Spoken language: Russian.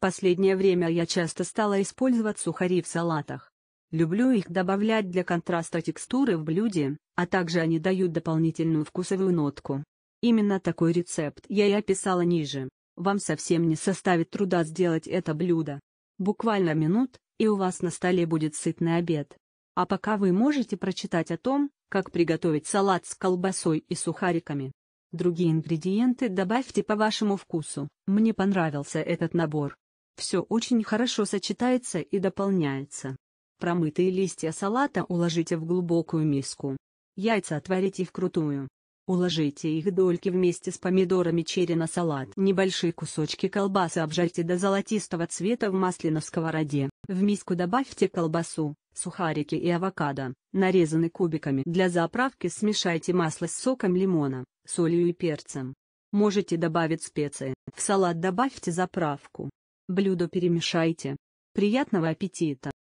последнее время я часто стала использовать сухари в салатах. Люблю их добавлять для контраста текстуры в блюде, а также они дают дополнительную вкусовую нотку. Именно такой рецепт я и описала ниже. Вам совсем не составит труда сделать это блюдо. Буквально минут, и у вас на столе будет сытный обед. А пока вы можете прочитать о том, как приготовить салат с колбасой и сухариками. Другие ингредиенты добавьте по вашему вкусу, мне понравился этот набор. Все очень хорошо сочетается и дополняется. Промытые листья салата уложите в глубокую миску. Яйца отварите вкрутую. Уложите их дольки вместе с помидорами черри на салат. Небольшие кусочки колбасы обжарьте до золотистого цвета в масле на сковороде. В миску добавьте колбасу, сухарики и авокадо, нарезанные кубиками. Для заправки смешайте масло с соком лимона, солью и перцем. Можете добавить специи. В салат добавьте заправку. Блюдо перемешайте. Приятного аппетита!